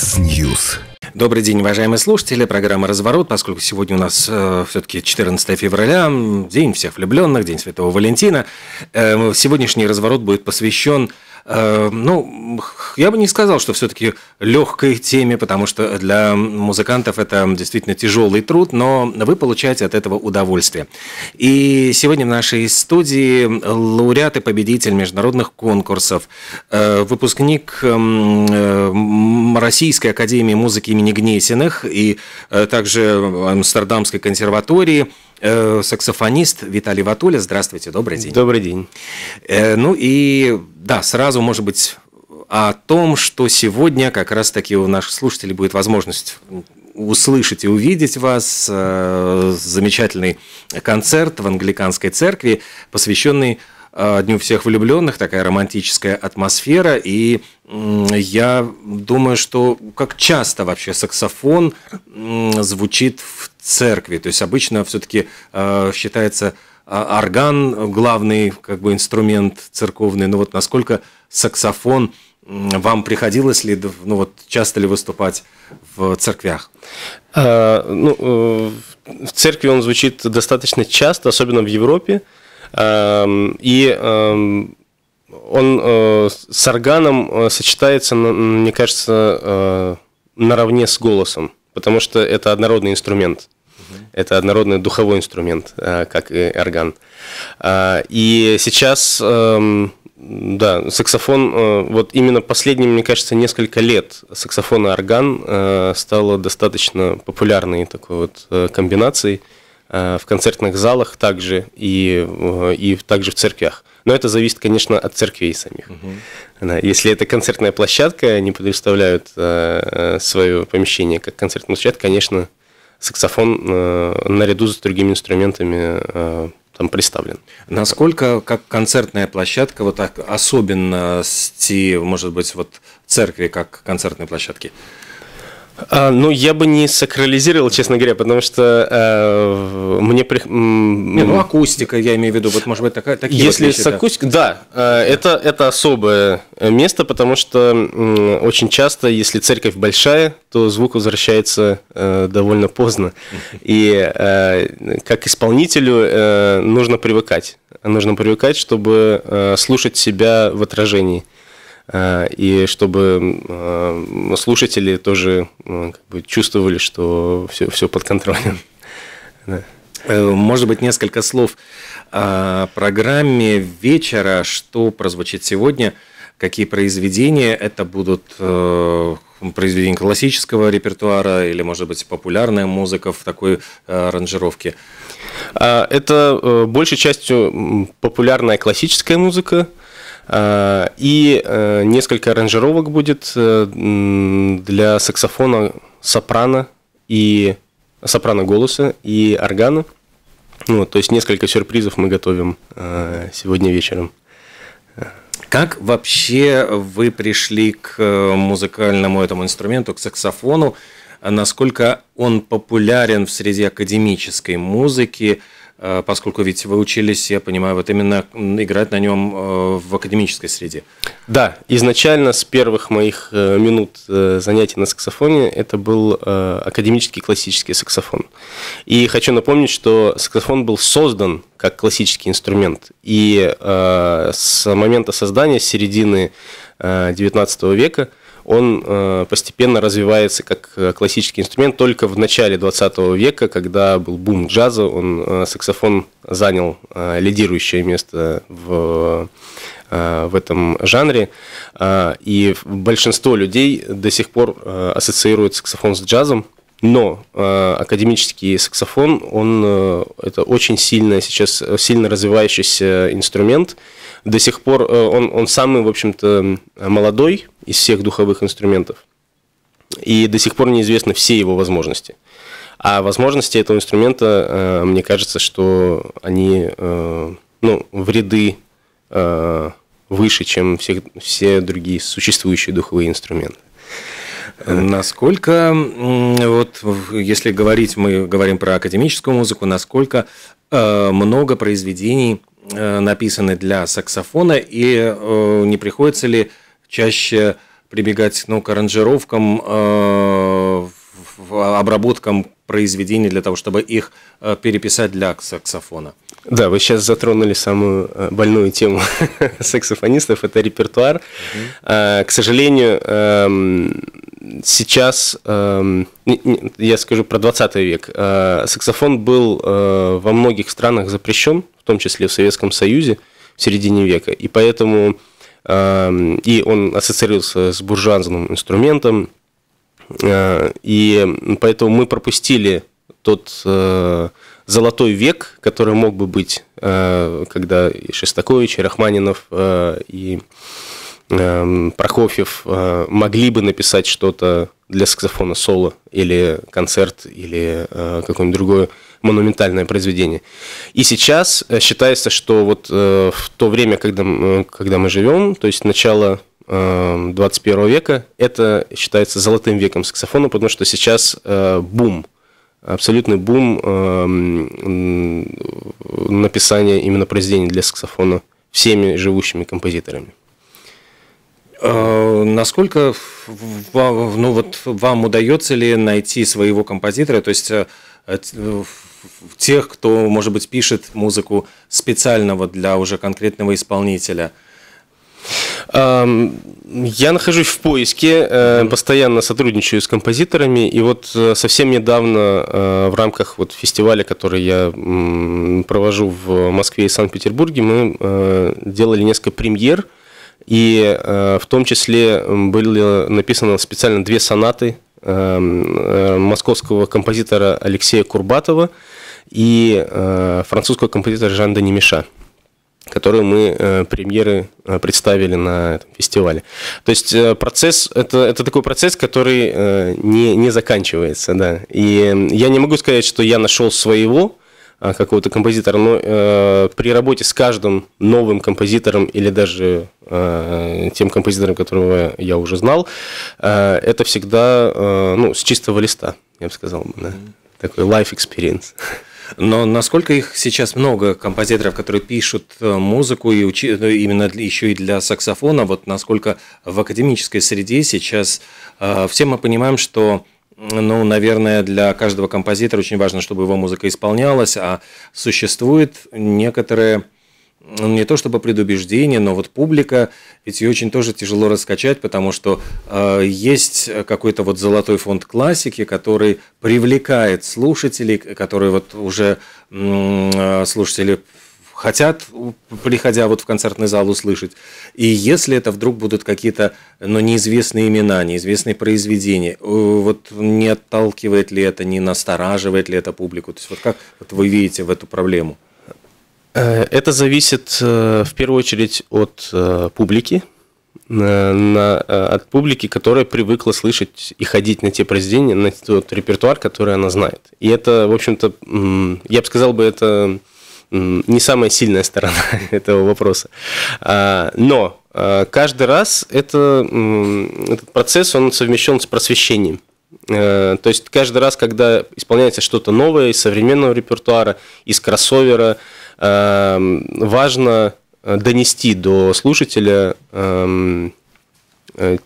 Яндекс Ньюс. Добрый день, уважаемые слушатели. Программа «Разворот», поскольку сегодня у нас э, все-таки 14 февраля, День всех влюбленных, День Святого Валентина. Э, сегодняшний разворот будет посвящен Эм, ну, я бы не сказал, что все-таки легкой теме, потому что для музыкантов это действительно тяжелый труд, но вы получаете от этого удовольствие. И сегодня в нашей студии лауреат и победитель международных конкурсов, э, выпускник эм, э, Российской академии музыки имени Гнесиных и э, также Амстердамской консерватории – Э, саксофонист Виталий Ватуля. Здравствуйте, добрый день. Добрый день. Э, ну и да, сразу, может быть, о том, что сегодня как раз-таки у наших слушателей будет возможность услышать и увидеть вас. Э, замечательный концерт в англиканской церкви, посвященный «А, Дню всех влюбленных, такая романтическая атмосфера, и я думаю, что как часто вообще саксофон звучит в церкви, то есть обычно все-таки а, считается а, орган главный как бы инструмент церковный, но вот насколько саксофон вам приходилось ли, ну вот часто ли выступать в церквях? А, ну, э, в церкви он звучит достаточно часто, особенно в Европе. Эм, и эм, он э, с органом э, сочетается, мне кажется, э, наравне с голосом, потому что это однородный инструмент. Это однородный духовой инструмент, как и орган. И сейчас, эм, да, саксофон, вот именно последние, мне кажется, несколько лет саксофон и орган стало достаточно популярной такой вот комбинацией. Э, в концертных залах также и, э, и также в церквях. Но это зависит, конечно, от церквей самих. Угу. Если это концертная площадка, они предоставляют э, свое помещение как концертную площадку, конечно, саксофон наряду с другими инструментами там представлен. Насколько как концертная площадка, вот так особенности, может быть, вот церкви как концертной площадки? А, ну, я бы не сакрализировал, честно говоря, потому что э, мне... При... Не, ну, акустика, я имею в виду, вот, может быть, такая, такие Если вот вещи, с акустикой, да, да э, это, это особое место, потому что э, очень часто, если церковь большая, то звук возвращается э, довольно поздно. И э, как исполнителю э, нужно привыкать. Нужно привыкать, чтобы э, слушать себя в отражении. Э, и чтобы э, слушатели тоже э, как бы, чувствовали, что все, все под контролем. Может быть, несколько слов о программе вечера, что прозвучит сегодня, какие произведения это будут, произведения классического репертуара или, может быть, популярная музыка в такой аранжировке? А, это большей частью популярная классическая музыка – Э, и э, несколько аранжировок будет э, для саксофона сопрано и сопрано голоса и органа. Ну, то есть несколько сюрпризов мы готовим сегодня вечером. Как вообще вы пришли к музыкальному этому инструменту, к саксофону? Насколько он популярен в среде академической музыки? Э, поскольку ведь вы учились, я понимаю, вот именно играть на нем э, в академической среде. Да, изначально с первых моих э, минут занятий на саксофоне это был академический классический саксофон. И хочу напомнить, что саксофон был создан как классический инструмент. И с момента создания, с середины XIX века – он э, постепенно развивается как э, классический инструмент только в начале 20 века, когда был бум джаза, он, э, саксофон занял лидирующее место в в этом жанре. И большинство людей до сих пор ассоциирует саксофон с джазом, но академический саксофон, он это очень сильно сейчас сильно развивающийся инструмент, до сих пор э, он, он самый, в общем-то, молодой из всех духовых инструментов. И до сих пор неизвестны все его возможности. А возможности этого инструмента, э, мне кажется, что они э, ну, в ряды выше, чем все, все другие существующие духовые инструменты. Насколько, вот если говорить, мы говорим про академическую музыку, насколько много произведений Э, написаны для саксофона, и э, не приходится ли чаще прибегать ну, к аранжировкам, э, обработкам произведений для того, чтобы их переписать для саксофона? Да, вы сейчас затронули самую больную тему саксофонистов, это репертуар. Mm-hmm. к сожалению, эм, сейчас, эм, я скажу про 20 век, саксофон был во многих странах запрещен, в том числе в Советском Союзе в середине века. И поэтому эм, и он ассоциировался с буржуазным инструментом, э, и поэтому мы пропустили тот э, золотой век, который мог бы быть, э, когда и Шестакович, и Рахманинов, и эм, Прокофьев могли бы написать что-то для саксофона соло или концерт или какое-нибудь другое монументальное произведение. И сейчас э, считается, что вот э, в то время, когда, э, когда мы живем, то есть начало 21 эм, века, это считается золотым веком саксофона, потому что сейчас э, бум, абсолютный бум э, написания именно произведений для саксофона всеми живущими композиторами. Э, насколько ну, вот, вам удается ли найти своего композитора? То есть тех, кто, может быть, пишет музыку специально вот для уже конкретного исполнителя? Эм, я нахожусь в поиске, э, постоянно сотрудничаю с композиторами, и вот э, совсем недавно э, в рамках вот фестиваля, который я провожу в Москве и Санкт-Петербурге, мы делали несколько премьер, и в том числе были написаны специально две сонаты эм, московского композитора Алексея Курбатова – и э, французского композитора Жан де Немиша которую мы э, премьеры э, представили на этом фестивале. То есть э, процесс это, это такой процесс, который э, не, не заканчивается, да. И э, я не могу сказать, что я нашел своего э, какого-то композитора, но э, при работе с каждым новым композитором или даже э, тем композитором, которого я уже знал, э, это всегда э, ну, с чистого листа, я бы сказал, да. такой life experience. Но насколько их сейчас много, композиторов, которые пишут э, музыку и учи... Ну, именно еще и для саксофона, вот насколько в академической среде сейчас э, все мы понимаем, что ну, наверное, для каждого композитора очень важно, чтобы его музыка исполнялась, а существует некоторые ну, не то чтобы предубеждение, но вот публика, ведь ее очень тоже тяжело раскачать, потому что э, есть какой-то вот золотой фонд классики, который привлекает слушателей, которые вот уже э, слушатели хотят, приходя вот в концертный зал, услышать. И если это вдруг будут какие-то, но ну, неизвестные имена, неизвестные произведения, э, вот не отталкивает ли это, не настораживает ли это публику? То есть вот как вот вы видите в эту проблему? Э, это зависит э, в первую очередь от э, публики, от публики, которая привыкла слышать и ходить на те произведения, на тот репертуар, который она знает. И это, в общем-то, я бы сказал бы, это не самая сильная сторона этого вопроса. А, но каждый раз это, этот процесс, он совмещен с просвещением. То есть каждый раз, когда исполняется что-то новое из современного репертуара, из кроссовера, Эм, важно э, донести до слушателя эм, э,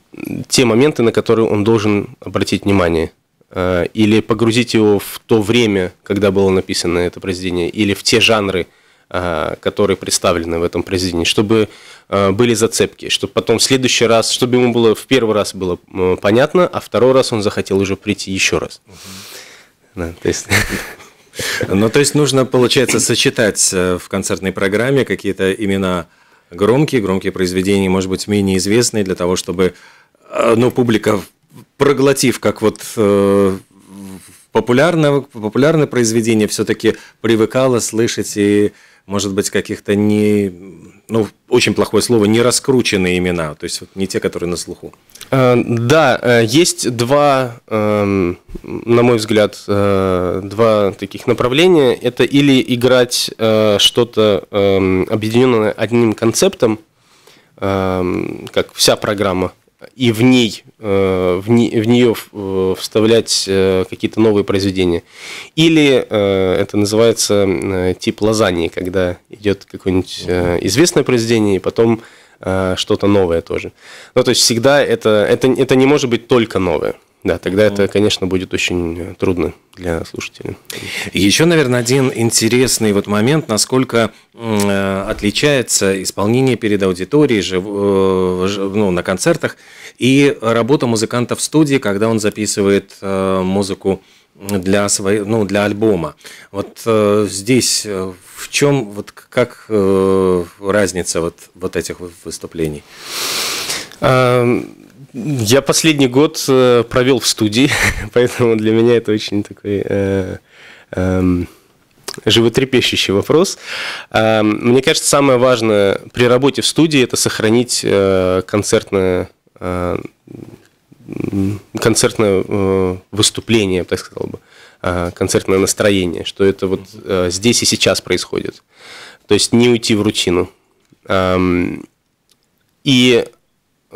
те моменты, на которые он должен обратить внимание, э, или погрузить его в то время, когда было написано это произведение, или в те жанры, которые представлены в этом произведении, чтобы были зацепки, чтобы потом в следующий раз, чтобы ему было в первый раз было понятно, а второй раз он захотел уже прийти еще раз. Да, то есть... Ну, то есть нужно, получается, сочетать э, в концертной программе какие-то имена громкие, громкие произведения, может быть, менее известные, для того, чтобы, э, ну, публика, проглотив, как вот э, популярное, популярное произведение, все-таки привыкала слышать и, может быть, каких-то не ну, очень плохое слово, не раскрученные имена, то есть вот не те, которые на слуху. Э, да, э, есть два, эм, на мой взгляд, э, два таких направления. Это или играть что-то эм, объединенное одним концептом, эм, как вся программа, и в ней, э, в, не, в нее э, вставлять э, какие-то новые произведения. Или это называется тип лазаньи, когда идет какое-нибудь известное произведение, и потом что-то новое тоже. Ну, то есть всегда это, это, это не может быть только новое. Да, тогда это, конечно, будет очень э, трудно для слушателей. Еще, наверное, один интересный вот момент, насколько э, отличается исполнение перед аудиторией жив, э, ну, на концертах и работа музыканта в студии, когда он записывает музыку для своей, ну, для альбома. Вот здесь в чем вот как разница вот вот этих выступлений? Я последний год э, провел в студии, поэтому для меня это очень такой э, э, животрепещущий вопрос. Э, мне кажется, самое важное при работе в студии это сохранить э, концертное э, концертное э, выступление, так сказал бы, э, концертное настроение, что это вот э, здесь и сейчас происходит. То есть не уйти в рутину. Эм, и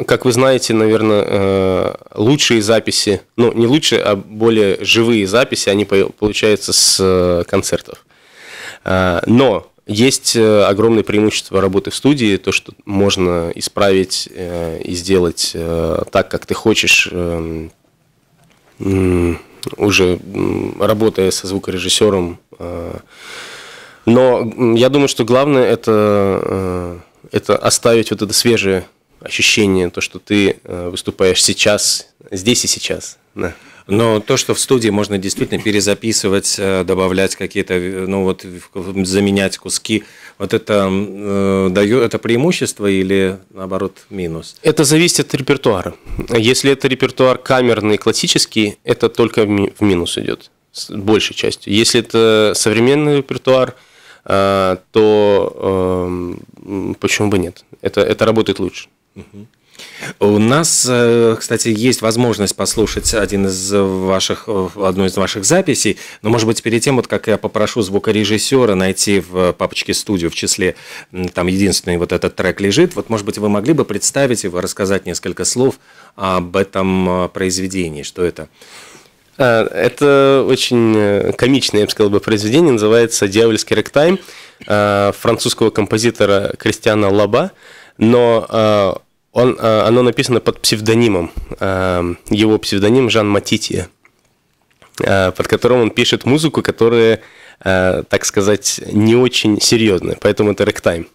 как вы знаете, наверное, э, лучшие записи, ну не лучшие, а более живые записи, они получаются с э, концертов. Э, но есть огромное преимущество работы в студии, то, что можно исправить и сделать так, как ты хочешь, уже работая со звукорежиссером. Но я думаю, что главное это, это оставить вот это свежее ощущение, то, что ты э, выступаешь сейчас, здесь и сейчас. Да. Но то, что в студии можно действительно перезаписывать, э, добавлять какие-то, э, ну вот заменять куски, вот это э, дает это преимущество или наоборот минус? Это зависит от репертуара. Если это репертуар камерный, классический, это только в минус идет с большей частью. Если это современный репертуар, э, то э, почему бы нет? Это, это работает лучше. У нас, э, кстати, есть возможность послушать один из ваших, э, одну из ваших записей, но, может быть, перед тем, вот как я попрошу звукорежиссера найти в папочке студию в числе, там единственный вот этот трек лежит, вот, может быть, вы могли бы представить его, рассказать несколько слов об этом э, произведении, что это? Это очень комичное, я бы сказал, произведение, называется «Дьявольский ректайм» французского композитора Кристиана Лаба, но он, э, оно написано под псевдонимом. Э, его псевдоним Жан Матитье, э, под которым он пишет музыку, которая, так сказать, не очень серьезная. Поэтому это рэктайм.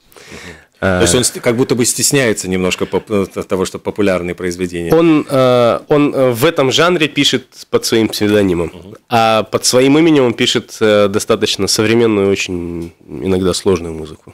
То есть он как будто бы стесняется немножко того, что популярные произведения. Он, он в этом жанре пишет под своим псевдонимом, а под своим именем он пишет достаточно современную, очень иногда сложную музыку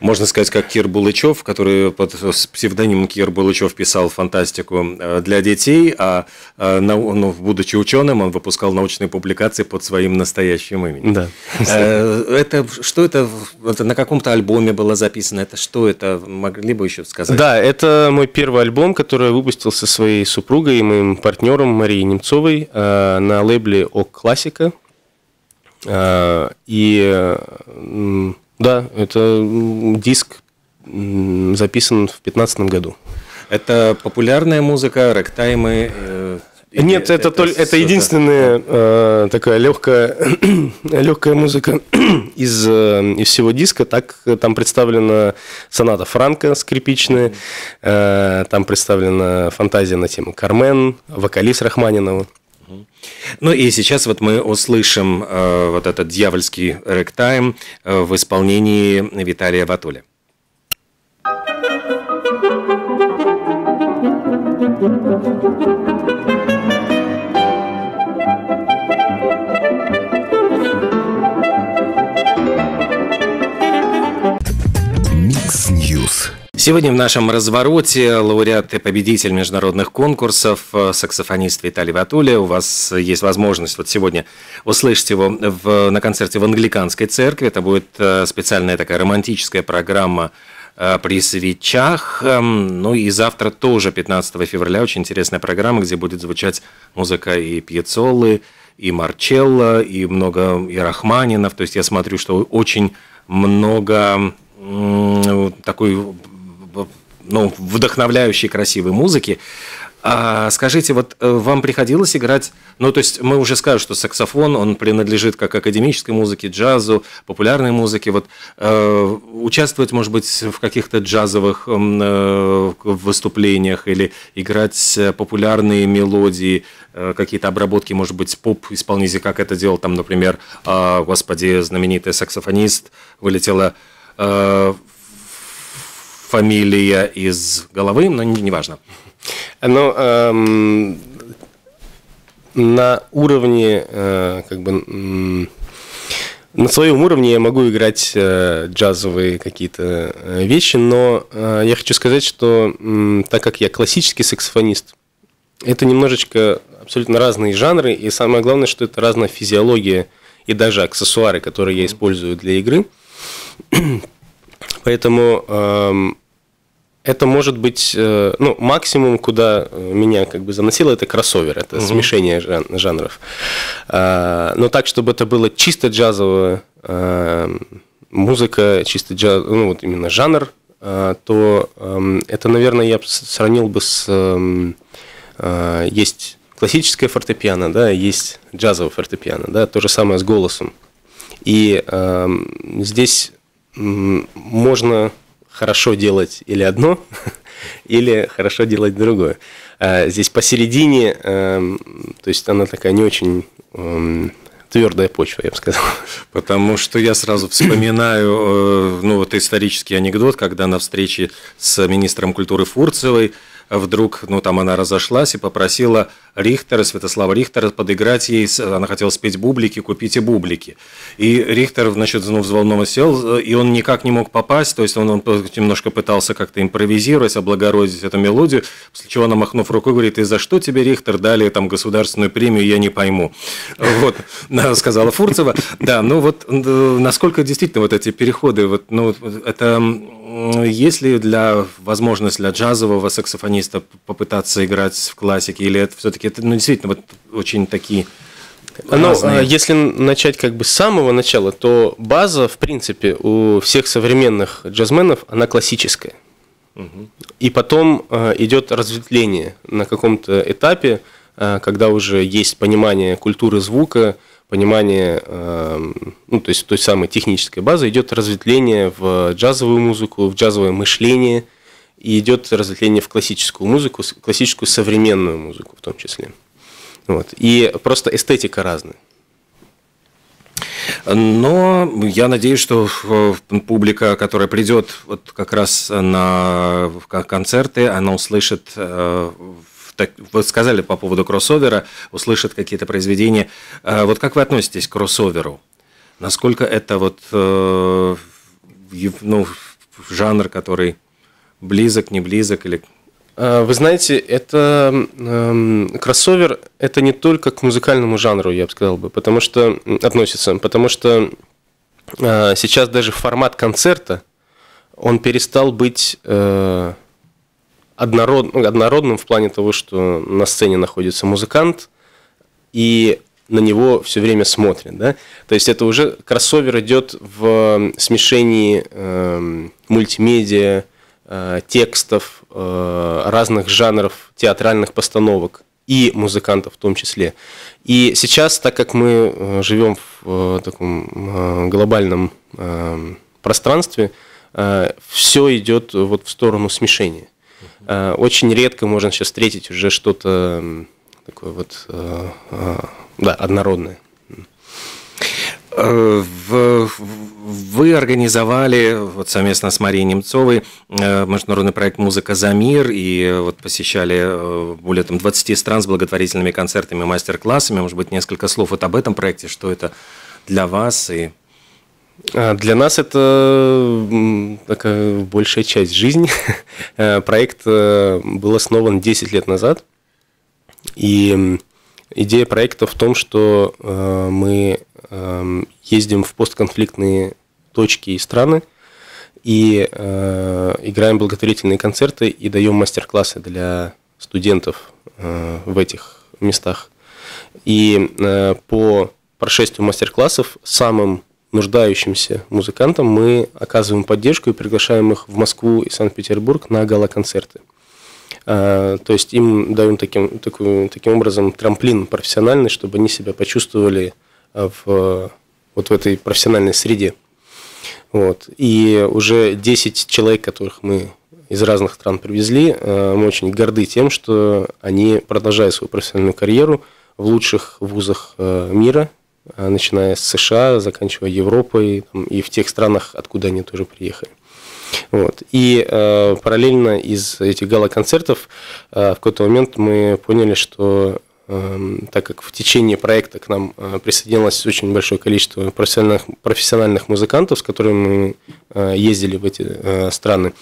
можно сказать, как Кир Булычев, который под псевдонимом Кир Булычев писал фантастику э, для детей, а э, ну, будучи ученым, он выпускал научные публикации под своим настоящим именем. Да. Э, это что это, это на каком-то альбоме было записано? Это что это? Могли бы еще сказать? Да, это мой первый альбом, который я выпустил со своей супругой и моим партнером Марией Немцовой на лейбле Ок Классика. И да, это диск записан в 2015 году. Это популярная музыка, рэктаймы? Э, Нет, это, это, только, это единственная э, такая легкая, легкая музыка из, э, из всего диска. Так э, там представлена соната Франка скрипичная, э, там представлена фантазия на тему Кармен, вокалист Рахманинова. Ну и сейчас вот мы услышим э, вот этот дьявольский рэктайм э, в исполнении Виталия Ватуля. Thank you. Сегодня в нашем развороте лауреат и победитель международных конкурсов, э, саксофонист Виталий Ватуля. У вас есть возможность вот сегодня услышать его в, на концерте в Англиканской церкви. Это будет э, специальная такая романтическая программа э, при свечах. Эм, ну и завтра тоже, 15 февраля, очень интересная программа, где будет звучать музыка и пьецолы, и Марчелла, и много и Рахманинов. То есть я смотрю, что очень много такой ну, вдохновляющей красивой музыки. А скажите, вот э, вам приходилось играть, ну то есть мы уже скажем, что саксофон, он принадлежит как академической музыке, джазу, популярной музыке, вот э, участвовать, может быть, в каких-то джазовых э, выступлениях или играть э, популярные мелодии, э, какие-то обработки, может быть, поп-исполнителей, как это делал там, например, э, господи, знаменитый саксофонист, вылетела э, фамилия из головы, но неважно. Не, не важно. но эм, на уровне, э, как бы, м, на своем уровне я могу играть э, джазовые какие-то э, вещи, но э, я хочу сказать, что э, так как я классический саксофонист, это немножечко абсолютно разные жанры, и самое главное, что это разная физиология и даже аксессуары, которые я использую для игры. Поэтому эм, это может быть, э, ну, максимум, куда э, меня как бы заносило, это кроссовер, это угу. смешение жан- жанров. А, но так, чтобы это было чисто джазовое, э, музыка, чисто джаз, ну, вот именно жанр, то эм, это, наверное, я сравнил бы с... Эм, есть классическое фортепиано, да, есть джазовое фортепиано, да, то же самое с голосом. И здесь можно хорошо делать или одно, или хорошо делать другое. А, здесь посередине, эм, то есть она такая не очень эм, твердая почва, я бы сказал. Потому что я сразу вспоминаю, э, ну вот исторический анекдот, когда на встрече с министром культуры Фурцевой вдруг, ну там она разошлась и попросила Рихтера, Святослава Рихтера, подыграть ей. Она хотела спеть бублики, купите бублики. И Рихтер, значит, ну, взволнованно сел, и он никак не мог попасть, то есть он, он немножко пытался как-то импровизировать, облагородить эту мелодию, после чего она, махнув рукой, говорит, и за что тебе, Рихтер, дали там государственную премию, я не пойму. Вот, сказала Фурцева. Да, ну вот насколько действительно вот эти переходы, вот, ну, это есть ли для возможность для джазового саксофониста попытаться играть в классике, или это все-таки все-таки это ну, действительно вот очень такие но ну, а, если начать как бы с самого начала, то база, в принципе, у всех современных джазменов, она классическая. И потом а, идет разветвление на каком-то этапе, а, когда уже есть понимание культуры звука, понимание, ну, то есть той самой технической базы, идет разветвление в джазовую музыку, в джазовое мышление – и идет разветвление в классическую музыку, классическую современную музыку в том числе. Вот. И просто эстетика разная. Но я надеюсь, что э, публика, которая придет вот как раз на концерты, она услышит э, так, вы сказали по поводу кроссовера, услышит какие-то произведения. Э, вот как вы относитесь к кроссоверу? Насколько это вот ну, жанр, который близок, не близок или... А, вы знаете, это э, кроссовер, это не только к музыкальному жанру, я бы сказал бы, потому что относится, потому что э, сейчас даже формат концерта, он перестал быть э, однород, ну, однородным в плане того, что на сцене находится музыкант, и на него все время смотрят. Да? То есть это уже кроссовер идет в э, смешении э, мультимедиа, Э, текстов, э, разных жанров театральных постановок и музыкантов в том числе. И сейчас, так как мы э, живем в таком глобальном пространстве, все идет вот в сторону смешения. Очень редко можно сейчас встретить уже что-то такое вот да, однородное. Э, вы организовали вот совместно с Марией Немцовой э, международный проект «Музыка за мир» и э, вот посещали более там, 20 стран с благотворительными концертами, мастер-классами. Может быть, несколько слов вот об этом проекте, что это для вас и а, для нас это такая большая часть жизни. Проект был основан 10 лет назад. И идея проекта в том, что мы Эм, ездим в постконфликтные точки и страны и э, играем благотворительные концерты и даем мастер-классы для студентов э, в этих местах. И э, по прошествию мастер-классов самым нуждающимся музыкантам мы оказываем поддержку и приглашаем их в Москву и Санкт-Петербург на гала-концерты. То есть им даем таким, таким образом трамплин профессиональный, чтобы они себя почувствовали Э, в, э, вот в этой профессиональной среде. Вот. И уже 10 человек, которых мы из разных стран привезли, э, мы очень горды тем, что они продолжают свою профессиональную карьеру в лучших вузах мира, начиная с США, заканчивая Европой и в тех странах, откуда они тоже приехали. Вот. И э, параллельно из этих гала-концертов э, в какой-то момент мы поняли, что Эм, так как в течение проекта к нам э, присоединилось очень большое количество профессиональных, профессиональных музыкантов, с которыми мы э, ездили в эти э, страны,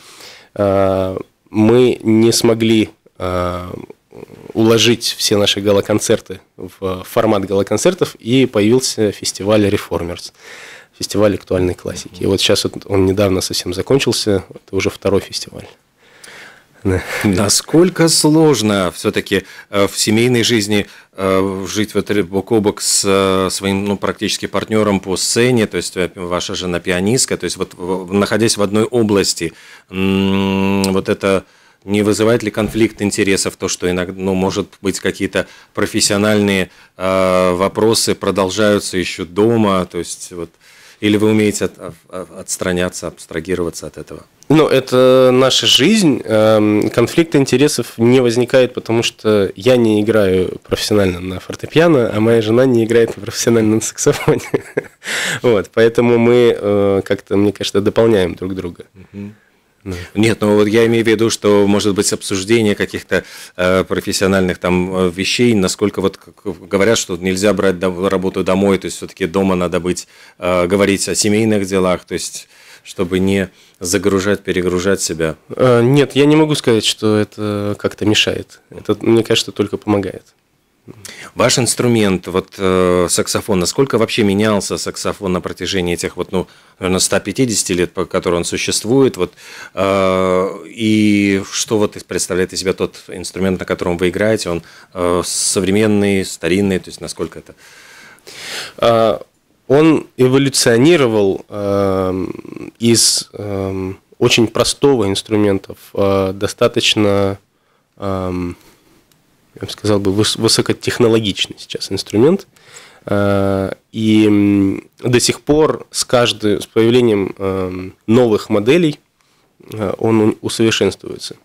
мы не смогли уложить все наши галоконцерты в формат галоконцертов, и появился фестиваль Reformers, фестиваль актуальной классики. И вот сейчас он недавно совсем закончился, это уже второй фестиваль. Насколько сложно все-таки э, в семейной жизни э, жить вот бок о бок с э, своим ну, практически партнером по сцене, то есть ваша жена пианистка, то есть вот находясь в одной области, вот это не вызывает ли конфликт интересов то, что иногда, ну, может быть, какие-то профессиональные э, вопросы продолжаются еще дома, то есть вот... Э, или вы умеете от, отстраняться, абстрагироваться от этого? Ну, это наша жизнь. Эм, Конфликта интересов не возникает, потому что я не играю профессионально на фортепиано, а моя жена не играет на профессиональном саксофоне. Вот, поэтому мы э, как-то, мне кажется, дополняем друг друга. Угу. Нет, ну вот я имею в виду, что, может быть, обсуждение каких-то э, профессиональных там э, вещей, насколько вот говорят, что нельзя брать до, работу домой, то есть все-таки дома надо быть, э, говорить о семейных делах, то есть чтобы не загружать, перегружать себя? Э, нет, я не могу сказать, что это как-то мешает. Это, мне кажется, только помогает. Ваш инструмент, вот э, саксофон, насколько вообще менялся саксофон на протяжении этих вот, ну, наверное, 150 лет, по которым он существует, вот, э, и что вот представляет из себя тот инструмент, на котором вы играете, он э, современный, старинный, то есть насколько это? А, он эволюционировал э, из э, очень простого инструментов, э, достаточно... Э, я бы сказал, бы, высокотехнологичный сейчас инструмент. Э, и до сих пор с каждым, с появлением эм, новых моделей э, он усовершенствуется.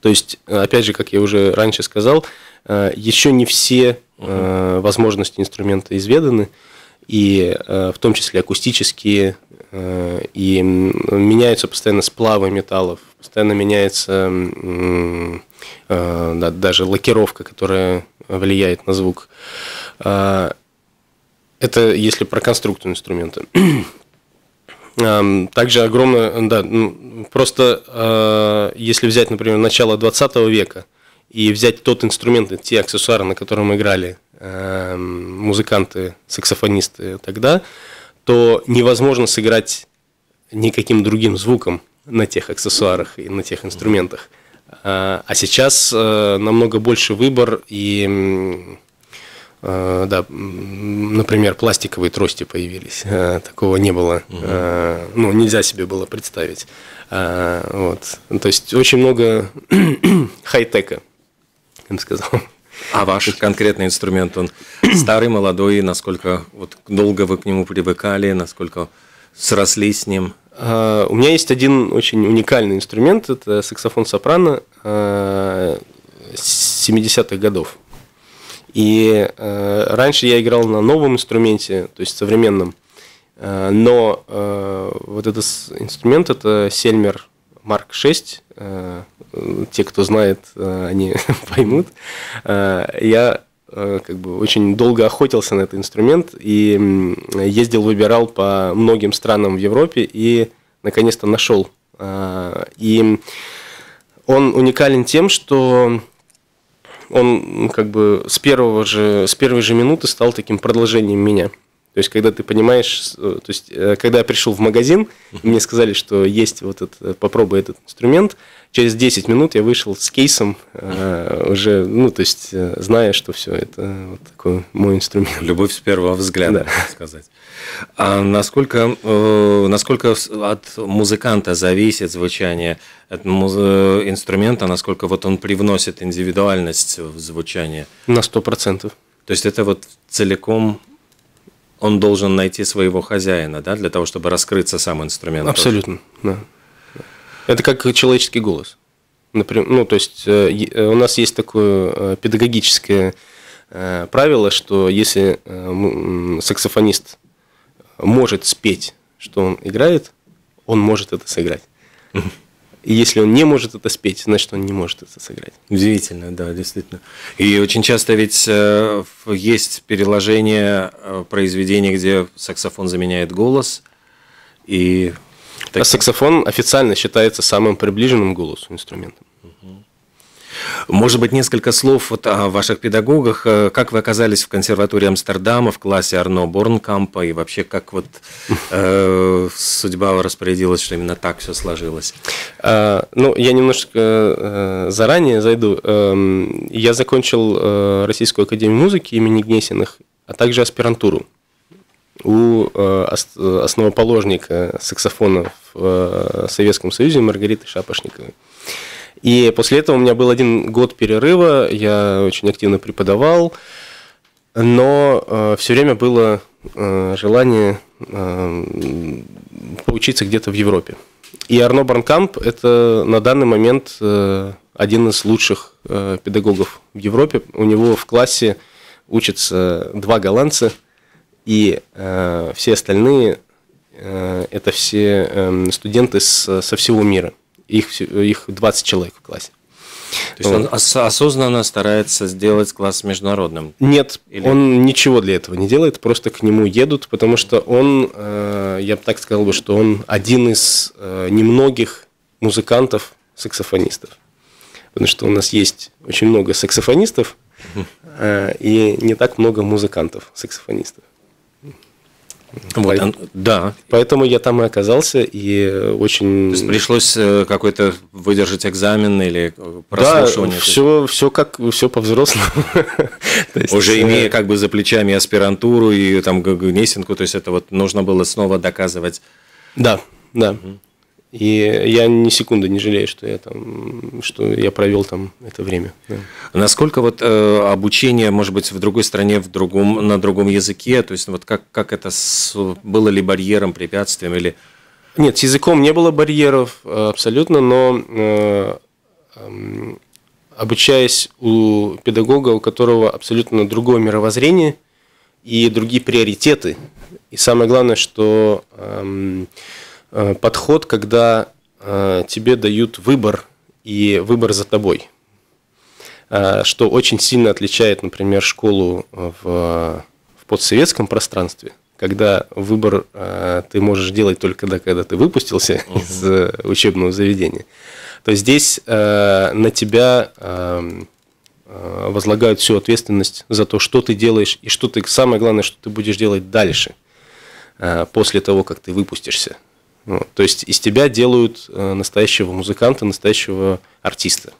То есть, э, опять же, как я уже раньше сказал, еще не все возможности инструмента изведаны, и в том числе акустические Э, и меняются постоянно сплавы металлов, постоянно меняется э, да, даже лакировка, которая влияет на звук. Э, это если про конструкцию инструмента. Эм, также огромное, да, ну, просто если взять, например, начало 20 века и взять тот инструмент, те аксессуары, на котором играли эм, музыканты, саксофонисты тогда, что невозможно сыграть никаким другим звуком на тех аксессуарах и на тех инструментах. А, а сейчас э, намного больше выбор и э, да, например, пластиковые трости появились. Э, такого не было. Угу. Ну, нельзя себе было представить. Вот. То есть очень много хай-тека, я бы сказал. А ваш конкретный инструмент, он старый, молодой, насколько вот долго вы к нему привыкали, насколько сросли с ним? А, у меня есть один очень уникальный инструмент, это саксофон сопрано 70-х а, годов. И uh, раньше я играл на новом инструменте, то есть современном, но вот этот инструмент это Сельмер Марк 6 те, кто знает, э, они поймут. Э, я э, как бы очень долго охотился на этот инструмент и ездил, выбирал по многим странам в Европе и наконец-то нашел. И он уникален тем, что он как бы с первого же с первой же минуты стал таким продолжением меня. То есть, когда ты понимаешь, э, то есть, э, когда я пришел в магазин, и мне сказали, что есть вот этот, э, попробуй этот инструмент, через 10 минут я вышел с кейсом уже, ну, то есть, зная, что все, это вот такой мой инструмент. Любовь с первого взгляда, да. так сказать. А насколько, насколько от музыканта зависит звучание этого инструмента, насколько вот он привносит индивидуальность в звучание? На 100%. То есть, это вот целиком он должен найти своего хозяина, да, для того, чтобы раскрыться сам инструмент. Абсолютно, тоже. да. Это как человеческий голос. Например, ну, то есть э, э, у нас есть такое э, педагогическое правило, что если саксофонист может спеть, что он играет, он может это сыграть. И если он не может это спеть, значит, он не может это сыграть. Удивительно, да, действительно. И очень часто ведь э, есть переложение э, произведений, где саксофон заменяет голос, и... А саксофон официально считается самым приближенным голосу инструментом. Может быть, несколько слов вот о ваших педагогах. Э, как вы оказались в консерватории Амстердама в классе Арно Борнкампа и вообще как вот э, судьба распорядилась, что именно так все сложилось? А, ну, я немножко э, э, заранее зайду. Э, я закончил э, Российскую академию музыки имени Гнесиных, а также аспирантуру у э, основоположника саксофона в Советском Союзе Маргариты Шапошниковой. И после этого у меня был один год перерыва, я очень активно преподавал, но э, все время было э, желание э, поучиться где-то в Европе. И Арно Барнкамп – это на данный момент э, один из лучших э, педагогов в Европе. У него в классе учатся два голландца, и э, все остальные э, – это все э, студенты с, со всего мира их, их 20 человек в классе. То есть он осознанно старается сделать класс международным? Нет, Или... он ничего для этого не делает, просто к нему едут, потому что он, э, я бы так сказал бы, что он один из э, немногих музыкантов, саксофонистов. Потому что у нас есть очень много саксофонистов э, и не так много музыкантов, саксофонистов. Вот, По... Да. Поэтому я там и оказался, и очень... То есть пришлось э, какой-то выдержать экзамен или э, прослушивание? Да, все, все как все по-взрослому. Уже э, имея как бы за плечами аспирантуру и там гнесинку, то есть это вот нужно было снова доказывать. Да, да. Угу. И я ни секунды не жалею, что я там, что я провел там это время. Да. Насколько вот э, обучение, может быть, в другой стране, в другом, на другом языке, то есть вот как как это с, было ли барьером, препятствием или? Нет, с языком не было барьеров э, абсолютно, но э, э, обучаясь у педагога, у которого абсолютно другое мировоззрение и другие приоритеты, и самое главное, что э, Э, подход, когда э, тебе дают выбор, и выбор за тобой. Э, что очень сильно отличает, например, школу в, в подсоветском пространстве, когда выбор ты можешь делать только тогда, когда ты выпустился угу. из учебного заведения, то здесь на тебя возлагают всю ответственность за то, что ты делаешь и что ты, самое главное, что ты будешь делать дальше, после того, как ты выпустишься вот. То есть из тебя делают э, настоящего музыканта, настоящего артиста.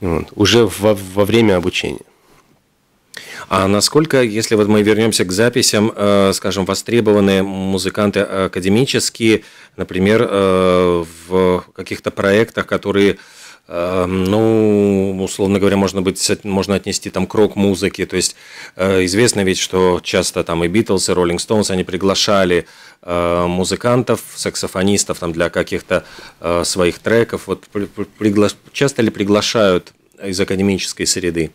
Вот. Уже во, во время обучения. А насколько, если вот мы вернемся к записям, э, скажем, востребованные музыканты академические, например, э, в каких-то проектах, которые Эм, ну, условно говоря, можно, быть, можно отнести там к рок-музыке. То есть э, известно ведь, что часто там и Битлз, и Роллинг Стоунс, они приглашали э, музыкантов, саксофонистов там для каких-то э, своих треков. Вот пригла... часто ли приглашают из академической среды?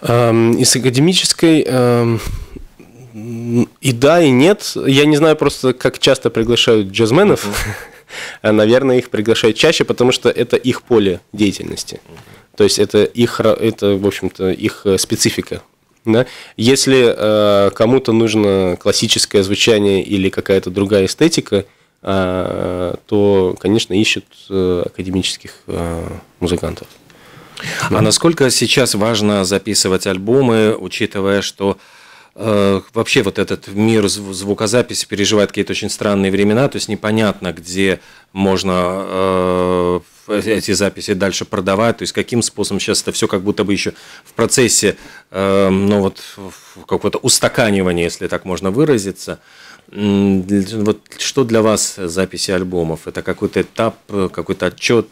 Эм, из академической эм, и да, и нет. Я не знаю просто, как часто приглашают джазменов. Mm-hmm. Э, наверное, их приглашают чаще, потому что это их поле деятельности. То есть это их, это, в общем-то, их э, специфика. Да? Если э, кому-то нужно классическое звучание или какая-то другая эстетика, э, то, конечно, ищут э, академических э, музыкантов. А да. насколько сейчас важно записывать альбомы, учитывая, что э, Э, вообще вот этот мир звукозаписи переживает какие-то очень странные времена, то есть непонятно, где можно э, э, эти записи дальше продавать, то есть каким способом сейчас это все как будто бы еще в процессе, эм, ну вот какого-то устаканивания, если так можно выразиться. Вот что для вас записи альбомов? Это какой-то этап, какой-то отчет?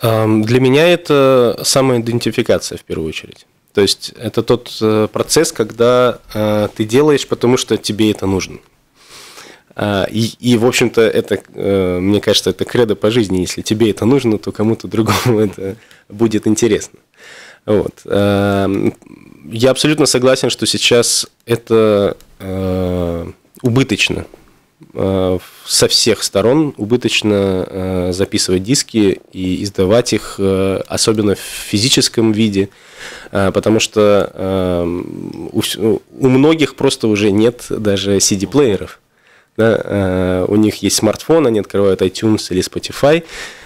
Эм, для меня это самоидентификация в первую очередь. То есть это тот э, процесс, когда э, ты делаешь, потому что тебе это нужно. Э, и, и, в общем-то, это, мне кажется, это кредо по жизни. Если тебе это нужно, то кому-то другому это будет интересно. Вот. Я абсолютно согласен, что сейчас это убыточно со всех сторон убыточно записывать диски и издавать их, особенно в физическом виде. Э, потому что эм, у многих просто уже нет даже CD-плееров. Да, э, у них есть смартфон, они открывают iTunes или Spotify,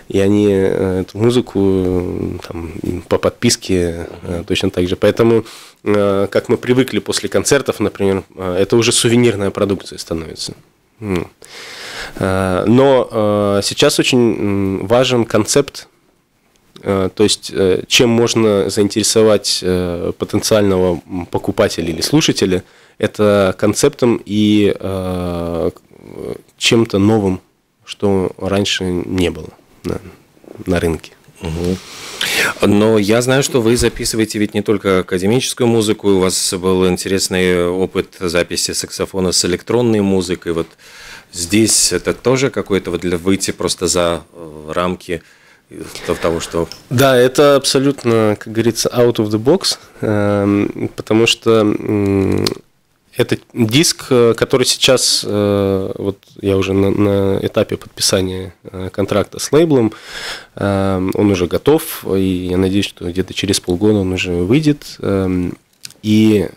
и они э, эту музыку там, по подписке точно так же. Поэтому, как мы привыкли после концертов, например, это уже сувенирная продукция становится. Но сейчас очень важен концепт Э, то есть, э, чем можно заинтересовать э, потенциального покупателя или слушателя, это концептом и чем-то новым, что раньше не было на, на рынке. Угу. Но я знаю, что вы записываете ведь не только академическую музыку, у вас был интересный опыт записи саксофона с электронной музыкой. Вот здесь это тоже какое-то вот для выйти просто за рамки того, что... Да, это абсолютно, как говорится, out of the box, эм, потому что это диск, э, который сейчас, э, вот я уже на, на этапе подписания э, контракта с лейблом, эм, он уже готов, и я надеюсь, что где-то через полгода он уже выйдет. Эм, и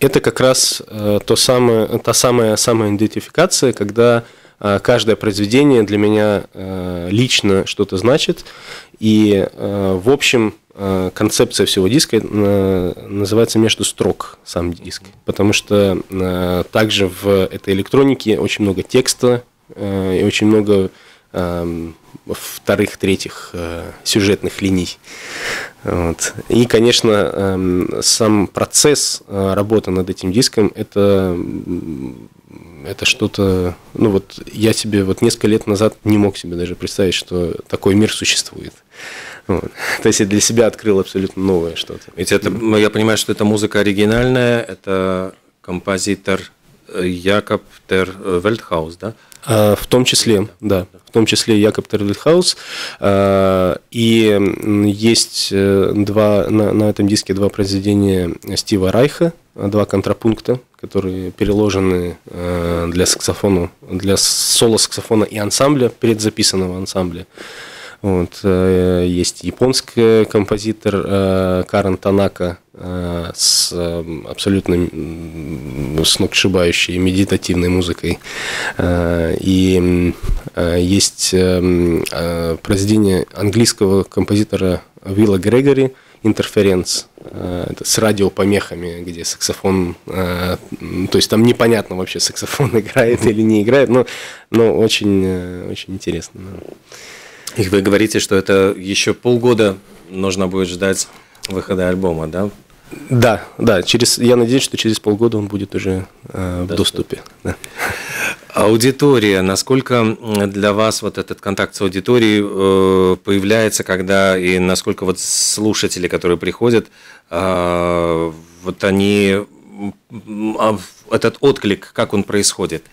это как раз то самое, та самая самоидентификация, когда Э, каждое произведение для меня э, лично что-то значит. И, э, в общем, концепция всего диска называется между строк сам диск, потому что также в этой электронике очень много текста и очень много эм, вторых, третьих сюжетных линий. Вот. И, конечно, эм, сам процесс работы над этим диском – это это что-то, ну вот я себе вот несколько лет назад не мог себе даже представить, что такой мир существует. Вот. То есть я для себя открыл абсолютно новое что-то. Ведь это, ну, я понимаю, что это музыка оригинальная, это композитор э, Якоб Тер э, Вельдхаус, да? А, в том числе, да, в том числе Якоб Терлитхаус. А, и есть э, два, на, на этом диске два произведения Стива Райха, два контрапункта, которые переложены э, для саксофона, для соло саксофона и ансамбля, предзаписанного ансамбля. Вот, э, есть японский композитор э, Карен Танака с абсолютно сногсшибающей медитативной музыкой. И есть произведение английского композитора Вилла Грегори – интерференс э, с радиопомехами, где саксофон, э, то есть там непонятно вообще, саксофон играет или не играет, но, но очень, э, очень интересно. И вы говорите, что это еще полгода нужно будет ждать выхода альбома, да? Да, да, через, я надеюсь, что через полгода он будет уже э, в да, доступе. Да. Аудитория, насколько для вас вот этот контакт с аудиторией э, появляется, когда и насколько вот слушатели, которые приходят, э, вот они, э, этот отклик, как он происходит?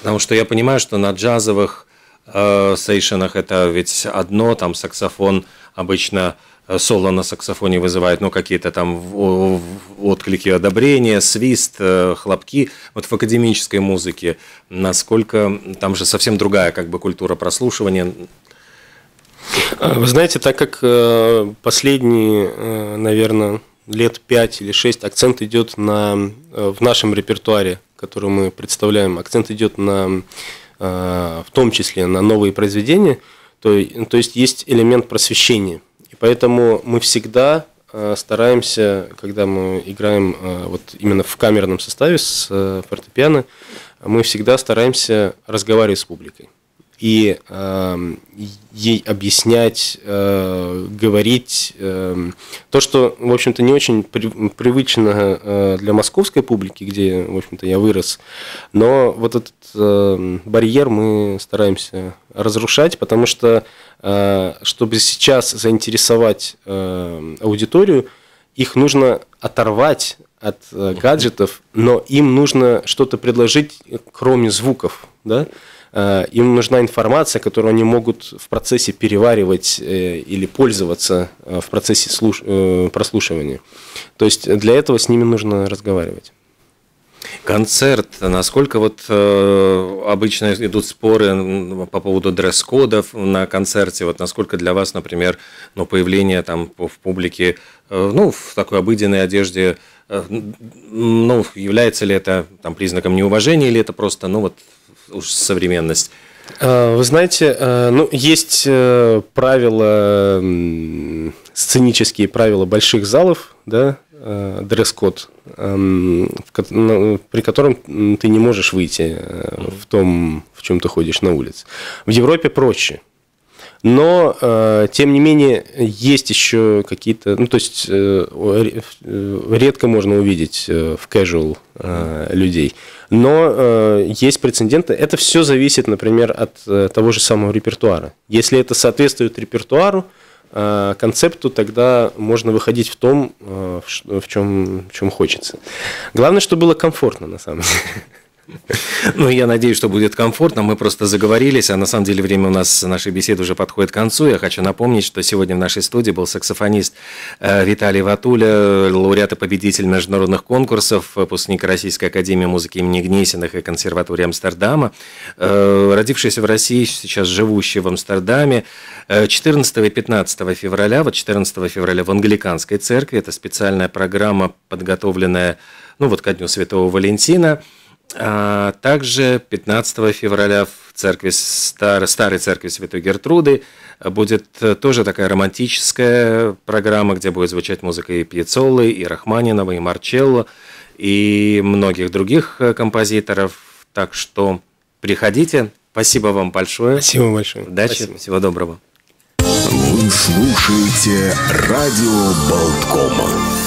Потому что я понимаю, что на джазовых э, сейшенах это ведь одно, там саксофон обычно Э, соло на саксофоне вызывает, ну, какие-то там отклики одобрения, свист, э, хлопки. Вот в академической музыке насколько там же совсем другая как бы культура прослушивания. Э, вы знаете, так как последние, наверное, лет пять или шесть акцент идет на, в нашем репертуаре, который мы представляем, акцент идет на, в том числе на новые произведения, то, то есть есть элемент просвещения – и поэтому мы всегда э, стараемся, когда мы играем э, вот именно в камерном составе с э, фортепиано, мы всегда стараемся разговаривать с публикой и э, ей объяснять, э, говорить э, то, что, в общем-то, не очень при, привычно э, для московской публики, где, в общем-то, я вырос. Но вот этот э, барьер мы стараемся разрушать, потому что Э, чтобы сейчас заинтересовать э, аудиторию, их нужно оторвать от э, гаджетов, но им нужно что-то предложить, кроме звуков, да? Им нужна информация, которую они могут в процессе переваривать или пользоваться в процессе прослушивания. То есть для этого с ними нужно разговаривать. Концерт. Насколько вот э, обычно идут споры по поводу дресс-кодов на концерте? Вот насколько для вас, например, ну, появление там в публике, э, ну, в такой обыденной одежде, э, ну, является ли это там признаком неуважения или это просто, ну, вот уж современность? Э, вы знаете, э, ну, есть э, правила, сценические правила больших залов, да, Э, дресс-код, эм, ну, при котором ты не можешь выйти э, в том, в чем ты ходишь на улице. В Европе проще. Но, э, тем не менее, есть еще какие-то... Ну, то есть, редко можно увидеть в casual людей. Но есть прецеденты. Это все зависит, например, от того же самого репертуара. Если это соответствует репертуару, Э, концепту, тогда можно выходить в том, э, в чем, в чем хочется. Главное, чтобы было комфортно, на самом деле. Ну, я надеюсь, что будет комфортно. Мы просто заговорились, а на самом деле время у нас нашей беседы уже подходит к концу. Я хочу напомнить, что сегодня в нашей студии был саксофонист э, Виталий Ватуля, лауреат и победитель международных конкурсов, выпускник Российской академии музыки имени Гнесиных и консерватории Амстердама, э, родившийся в России, сейчас живущий в Амстердаме. 14 э, и 15 февраля, вот 14 февраля в Англиканской церкви, это специальная программа, подготовленная ну вот ко Дню Святого Валентина – а также 15 февраля в церкви, стар, старой церкви Святой Гертруды будет э, тоже такая романтическая программа, где будет звучать музыка и Пьяцолы, и Рахманинова, и Марчелло, и многих других э, композиторов. Так что приходите. Спасибо вам большое. Спасибо большое. Удачи. Спасибо. Всего доброго. Вы слушаете радио Болткома.